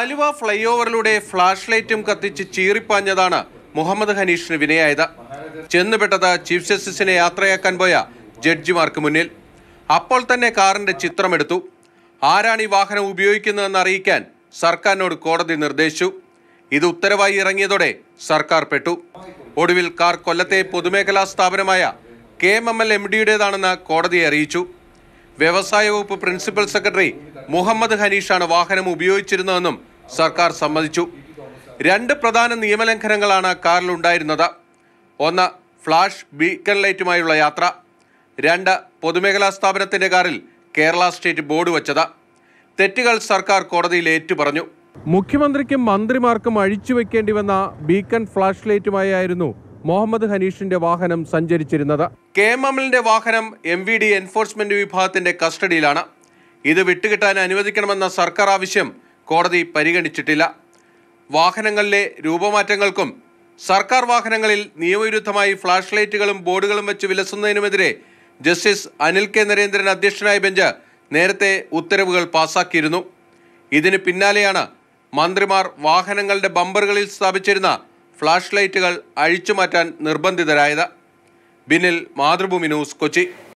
Aluva fly ഓവറിലൂടെ flash ലൈറ്റും കത്തിച്ച് ചീറിപ്പാഞ്ഞതാണ് Muhammad ഹനീഷിന് വിനയായത് ചെന്നുപെട്ടത് chief ജസ്റ്റിസിനെ യാത്രയാക്കാൻ പോയ ജഡ്ജിമാർക്ക് മുന്നിൽ അപ്പോൾ തന്നെ കാറിന്റെ ചിത്രമെടുത്തു ആരാണ് ഈ വാഹനം ഉപയോഗിക്കുന്നതെന്ന് അറിയിക്കാൻ സർക്കാരിനോട് കോടതി നിർദ്ദേശിച്ചു ഇത് ഉത്തരവായി ഇറങ്ങിയതോടെ സർക്കാർ പെട്ടു ഒടുവിൽ കാർ കൊല്ലത്തെ പൊതുമേഖലാ സ്ഥാപനമായ കെ എം എം എൽ എം ഡിയുടേതാണെന്ന് കോടതിയെ അറിയിച്ചു വ്യവസായ വകുപ്പ് പ്രിൻസിപ്പൽ സെക്രട്ടറി മുഹമ്മദ് ഹനീഷാണ് വാഹനം ഉപയോഗിച്ചിരുന്നതെന്നും സർക്കാർ സമ്മതിച്ചു രണ്ട് പ്രധാന നിയമലംഘനങ്ങളാണ് കാറിൽ ഉണ്ടായിരുന്നത് ഒന്ന് ഫ്ലാഷ് ബീക്കൺ ലൈറ്റുമായുള്ള യാത്ര രണ്ട് പൊതുമേഖലാ സ്ഥാപനത്തിന്റെ കാറിൽ കേരള സ്റ്റേറ്റ് ബോർഡ് വച്ചത് തെറ്റുകൾ സർക്കാർ കോടതിയിൽ ഏറ്റുപറഞ്ഞു മുഖ്യമന്ത്രിക്കും മന്ത്രിമാർക്കും വെക്കേണ്ടി വന്ന ബീക്കൺ ഫ്ലാഷ് ആയിരുന്നു മുഹമ്മദ് ഹനീഷിന്റെ വാഹനം സഞ്ചരിച്ചിരുന്നത് കെ എം അമലിന്റെ വാഹനം എം വി ഡി എൻഫോഴ്സ്മെന്റ് വിഭാഗത്തിന്റെ കസ്റ്റഡിയിലാണ് ഇത് വിട്ടുകിട്ടാൻ അനുവദിക്കണമെന്ന സർക്കാർ ആവശ്യം കോടതി പരിഗണിച്ചിട്ടില്ല വാഹനങ്ങളിലെ രൂപമാറ്റങ്ങൾക്കും സർക്കാർ വാഹനങ്ങളിൽ നിയമവിരുദ്ധമായി ഫ്ലാഷ് ലൈറ്റുകളും ബോർഡുകളും വെച്ച് വിലസുന്നതിനുമെതിരെ ജസ്റ്റിസ് അനിൽ കെ നരേന്ദ്രൻ അധ്യക്ഷനായ ബെഞ്ച് നേരത്തെ ഉത്തരവുകൾ പാസാക്കിയിരുന്നു ഇതിന് പിന്നാലെയാണ് മന്ത്രിമാർ വാഹനങ്ങളുടെ ബമ്പറുകളിൽ സ്ഥാപിച്ചിരുന്ന ഫ്ലാഷ് ലൈറ്റുകൾ അഴിച്ചുമാറ്റാൻ നിർബന്ധിതരായത് ബിനിൽ മാതൃഭൂമി ന്യൂസ് കൊച്ചി